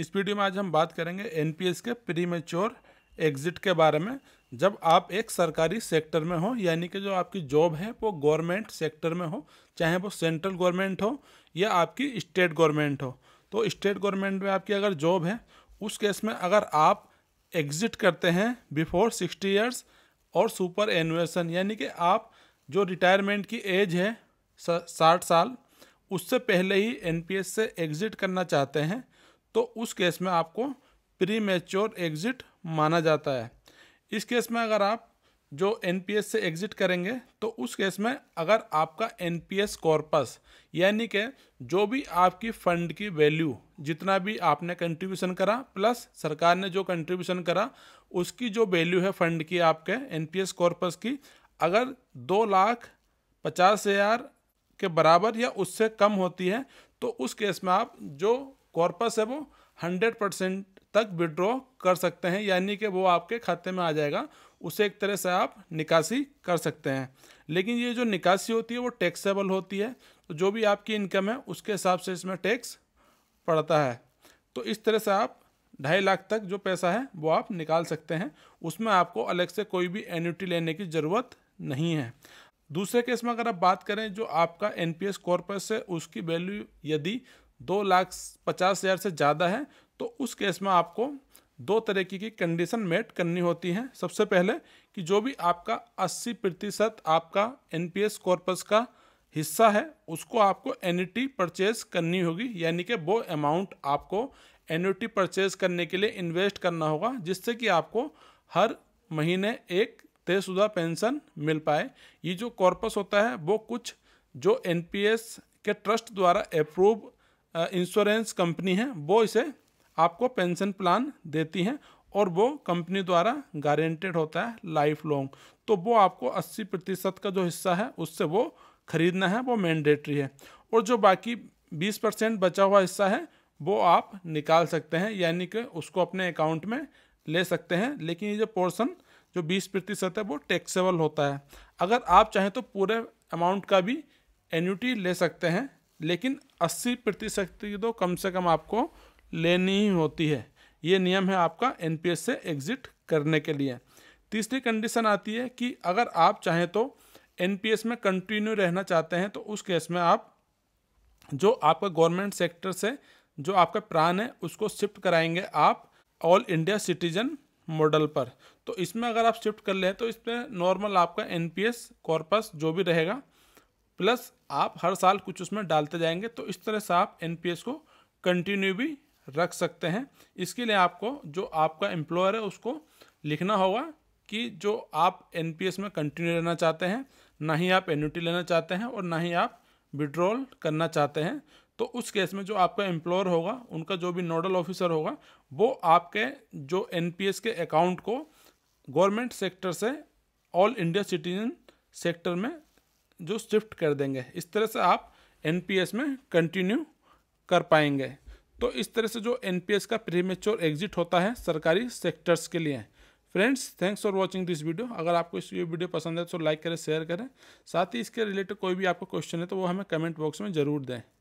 इस वीडियो में आज हम बात करेंगे एनपीएस के प्री मेच्योर एग्जिट के बारे में जब आप एक सरकारी सेक्टर में हो यानी कि जो आपकी जॉब है वो गवर्नमेंट सेक्टर में हो चाहे वो सेंट्रल गवर्नमेंट हो या आपकी स्टेट गवर्नमेंट हो तो स्टेट गवर्नमेंट में आपकी अगर जॉब है उस केस में अगर आप एग्जिट करते हैं बिफोर सिक्सटी ईयर्स और सुपर एनुएसन यानी कि आप जो रिटायरमेंट की एज है साठ साल उससे पहले ही एनपीएस से एग्ज़िट करना चाहते हैं तो उस केस में आपको प्री मेच्योर एग्ज़िट माना जाता है इस केस में अगर आप जो एन से एग्ज़िट करेंगे तो उस केस में अगर आपका एन पी कॉर्पस यानी कि जो भी आपकी फ़ंड की वैल्यू जितना भी आपने कंट्रीब्यूशन करा प्लस सरकार ने जो कंट्रीब्यूशन करा उसकी जो वैल्यू है फ़ंड की आपके एन पी कॉर्पस की अगर दो लाख पचास हज़ार के बराबर या उससे कम होती है तो उस केस में आप जो कॉर्पस है वो हंड्रेड परसेंट तक विड्रॉ कर सकते हैं यानी कि वो आपके खाते में आ जाएगा उसे एक तरह से आप निकासी कर सकते हैं लेकिन ये जो निकासी होती है वो टैक्सेबल होती है तो जो भी आपकी इनकम है उसके हिसाब से इसमें टैक्स पड़ता है तो इस तरह से आप ढाई लाख तक जो पैसा है वो आप निकाल सकते हैं उसमें आपको अलग से कोई भी एन्यूटी लेने की ज़रूरत नहीं है दूसरे केस में अगर आप बात करें जो आपका एन पी एस कॉर्पस है उसकी वैल्यू यदि दो लाख पचास हज़ार से ज़्यादा है तो उस केस में आपको दो तरीके की कंडीशन मेट करनी होती है सबसे पहले कि जो भी आपका 80 प्रतिशत आपका एन पी कॉर्पस का हिस्सा है उसको आपको एन परचेज करनी होगी यानी कि वो अमाउंट आपको एन परचेज करने के लिए इन्वेस्ट करना होगा जिससे कि आपको हर महीने एक तयशुदा पेंशन मिल पाए ये जो कॉर्पस होता है वो कुछ जो एन के ट्रस्ट द्वारा अप्रूव इंश्योरेंस कंपनी है वो इसे आपको पेंशन प्लान देती हैं और वो कंपनी द्वारा गारंटेड होता है लाइफ लॉन्ग तो वो आपको 80 प्रतिशत का जो हिस्सा है उससे वो खरीदना है वो मैंडेटरी है और जो बाकी 20 परसेंट बचा हुआ हिस्सा है वो आप निकाल सकते हैं यानी कि उसको अपने अकाउंट में ले सकते हैं लेकिन ये जो पोर्सन जो बीस प्रतिशत है वो टैक्सेबल होता है अगर आप चाहें तो पूरे अमाउंट का भी एन्यूटी ले सकते हैं लेकिन 80 प्रतिशत तो कम से कम आपको लेनी ही होती है ये नियम है आपका एनपीएस से एग्जिट करने के लिए तीसरी कंडीशन आती है कि अगर आप चाहें तो एनपीएस में कंटिन्यू रहना चाहते हैं तो उस केस में आप जो आपका गवर्नमेंट सेक्टर से जो आपका प्राण है उसको शिफ्ट कराएंगे आप ऑल इंडिया सिटीजन मॉडल पर तो इसमें अगर आप शिफ्ट कर लें तो इसमें नॉर्मल आपका एनपीएस कॉर्पस जो भी रहेगा प्लस आप हर साल कुछ उसमें डालते जाएंगे तो इस तरह से आप एन को कंटिन्यू भी रख सकते हैं इसके लिए आपको जो आपका एम्प्लॉयर है उसको लिखना होगा कि जो आप एन में कंटिन्यू रहना चाहते हैं ना ही आप एन्यूटी लेना चाहते हैं और ना ही आप विड्रॉल करना चाहते हैं तो उस केस में जो आपका एम्प्लॉयर होगा उनका जो भी नोडल ऑफिसर होगा वो आपके जो एन के अकाउंट को गवर्नमेंट सेक्टर से ऑल इंडिया सिटीजन सेक्टर में जो शिफ्ट कर देंगे इस तरह से आप एन में कंटिन्यू कर पाएंगे तो इस तरह से जो एन का प्रीमेच्योर एग्जिट होता है सरकारी सेक्टर्स के लिए friends thanks for watching this video अगर आपको इस ये वीडियो पसंद है तो लाइक करें शेयर करें साथ ही इसके रिलेटेड कोई भी आपको क्वेश्चन है तो वो हमें कमेंट बॉक्स में ज़रूर दें